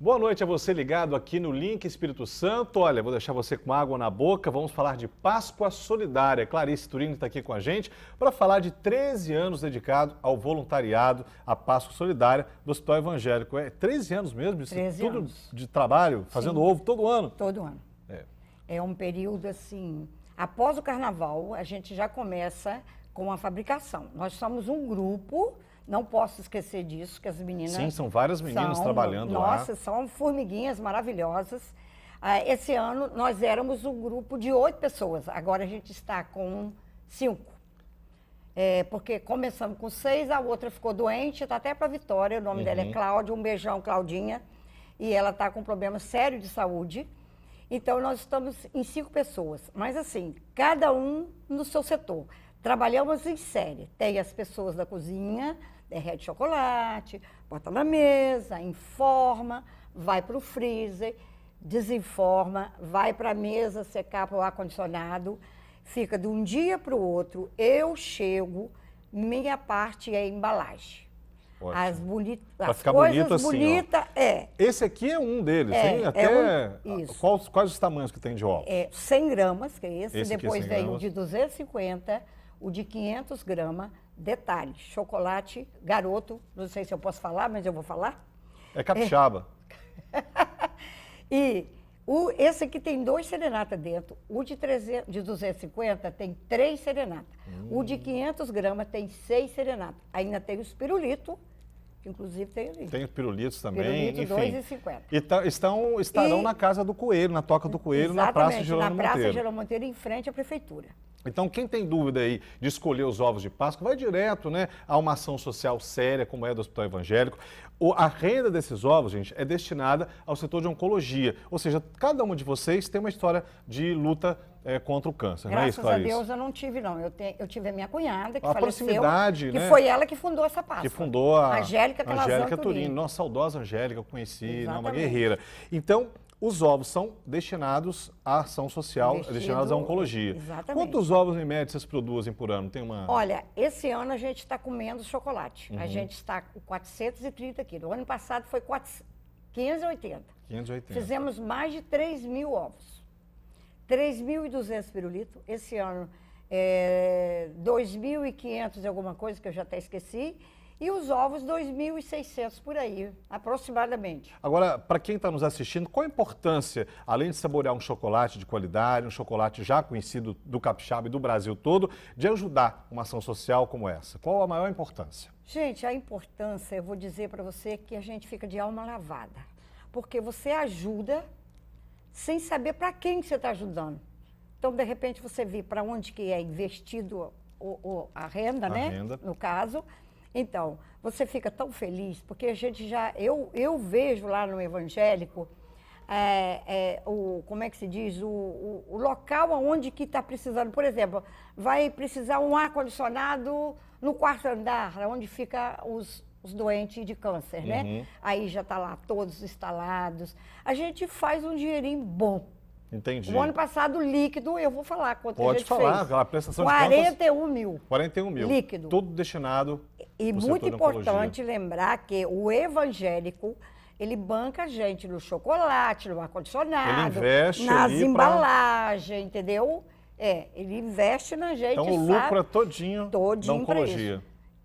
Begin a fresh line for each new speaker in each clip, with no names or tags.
Boa noite a você ligado aqui no Link Espírito Santo. Olha, vou deixar você com água na boca. Vamos falar de Páscoa Solidária. Clarice Turino está aqui com a gente para falar de 13 anos dedicado ao voluntariado, à Páscoa Solidária do Hospital Evangélico. É 13 anos mesmo? Isso 13 tudo anos. de trabalho, fazendo Sim. ovo todo ano? Todo ano. É.
é um período assim. Após o carnaval, a gente já começa com a fabricação. Nós somos um grupo não posso esquecer disso, que as meninas. Sim, são várias meninas são, trabalhando nossa, lá. Nossa, são formiguinhas maravilhosas. Ah, esse ano nós éramos um grupo de oito pessoas, agora a gente está com cinco. É, porque começamos com seis, a outra ficou doente, está até para a Vitória, o nome uhum. dela é uhum. Cláudia, um beijão, Claudinha. E ela está com um problema sério de saúde. Então, nós estamos em cinco pessoas, mas assim, cada um no seu setor. Trabalhamos em série. Tem as pessoas da cozinha, derrete é chocolate, bota na mesa, informa, vai para o freezer, desinforma, vai para a mesa secar para o ar-condicionado, fica de um dia para o outro, eu chego, minha parte é embalagem. Ótimo. As, bonita, pra as ficar bonito assim, ó. é.
Esse aqui é um deles, é, hein? É Até é um, quais, quais os tamanhos que tem de ovos?
É 100 gramas, que é esse. esse é depois é vem gramas. o de 250, o de 500 gramas, Detalhe, chocolate garoto, não sei se eu posso falar, mas eu vou falar.
É capixaba.
e o, esse aqui tem dois serenatas dentro. O de, 300, de 250 tem três serenatas. Hum. O de 500 hum. gramas tem seis serenatas. Ainda tem os pirulito, que inclusive tem ali. Tem os
pirulitos também. Pirulito 2,50. E tá, estão, estarão e, na casa do Coelho, na toca do Coelho, na Praça Geral Monteiro. na Praça Geral
Monteiro, em frente à Prefeitura.
Então, quem tem dúvida aí de escolher os ovos de Páscoa, vai direto né, a uma ação social séria, como é do Hospital Evangélico. O, a renda desses ovos, gente, é destinada ao setor de oncologia. Ou seja, cada um de vocês tem uma história de luta é, contra o câncer, Graças não é isso, Clarice? a Deus
eu não tive, não. Eu, te, eu tive a minha cunhada, que a faleceu, proximidade, que E né? foi ela que fundou essa pasta. Que
fundou a Angélica Pelazan Angélica Turim. Turim. Nossa, saudosa Angélica, eu conheci, né, uma guerreira. Então, os ovos são destinados à ação social, Investido, destinados à oncologia. Exatamente. Quantos ovos em média vocês produzem por ano? Tem uma...
Olha, esse ano a gente está comendo chocolate. Uhum. A gente está com 430 quilos. O ano passado foi 4... 580. 580. Fizemos mais de 3 mil ovos. 3.200 pirulitos. Esse ano, é, eh, 2.500 alguma coisa que eu já até esqueci e os ovos 2.600 por aí, aproximadamente.
Agora, para quem está nos assistindo, qual a importância, além de saborear um chocolate de qualidade, um chocolate já conhecido do capixaba e do Brasil todo, de ajudar uma ação social como essa? Qual a maior importância?
Gente, a importância, eu vou dizer para você que a gente fica de alma lavada, porque você ajuda sem saber para quem você está ajudando. Então, de repente, você vê para onde que é investido o, o, a renda, a né? Renda. No caso, então, você fica tão feliz, porque a gente já. Eu, eu vejo lá no evangélico. É, é, o, como é que se diz, o, o, o local onde que está precisando. Por exemplo, vai precisar um ar-condicionado no quarto andar, onde fica os, os doentes de câncer, né? uhum. né? Aí já está lá todos instalados. A gente faz um dinheirinho bom
Entendi. O ano
passado, líquido, eu vou falar quanto Pode a gente falar, fez. a prestação 41 de 41 mil.
41 mil. Líquido. Todo destinado. E muito importante
lembrar que o evangélico, ele banca a gente no chocolate, no ar-condicionado, nas embalagens, pra... entendeu? É, ele investe na gente. Então o lucro é
todinho, todinho da oncologia.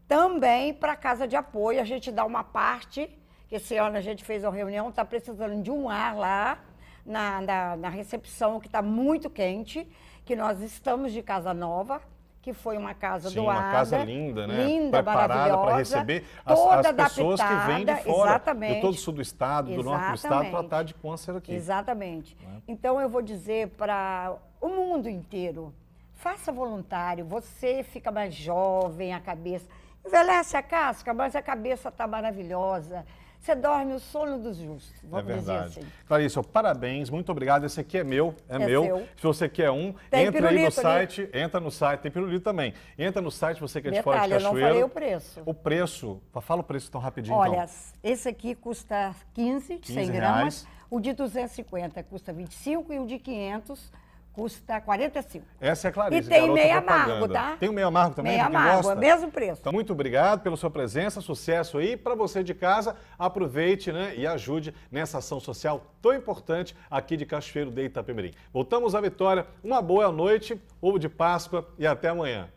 Também para a casa de apoio, a gente dá uma parte. Esse ano a gente fez uma reunião, está precisando de um ar lá na, na, na recepção, que está muito quente, que nós estamos de casa nova, que foi uma casa Sim, doada. uma casa linda, né? Linda, Preparada para receber as, as pessoas que vêm de fora, exatamente, de todo o sul do
estado, do norte do estado, para estar tá de câncer aqui.
Exatamente. Né? Então, eu vou dizer para o mundo inteiro, faça voluntário, você fica mais jovem, a cabeça... Envelhece a casca, mas a cabeça está maravilhosa. Você dorme o sono dos justos. Vamos é verdade. Assim.
Clarice, parabéns, muito obrigado. Esse aqui é meu, é, é meu. Seu. Se você quer um, tem entra aí no site, entra no site, tem pirulito também. Entra no site, você que é de fora de Cachoeira. eu não falei o preço. O preço, fala o preço tão rapidinho Olha, então.
esse aqui custa 15, 15 100 gramas. O de 250 custa 25 e o de 500 Custa 45.
Essa é a Clarice. E tem meio amargo, tá? Tem o meio amargo também? Meio amargo, gosta? É mesmo preço. Então, muito obrigado pela sua presença, sucesso aí. Para você de casa, aproveite né, e ajude nessa ação social tão importante aqui de Cachoeiro de Itapemirim. Voltamos à Vitória. Uma boa noite, ovo de Páscoa e até amanhã.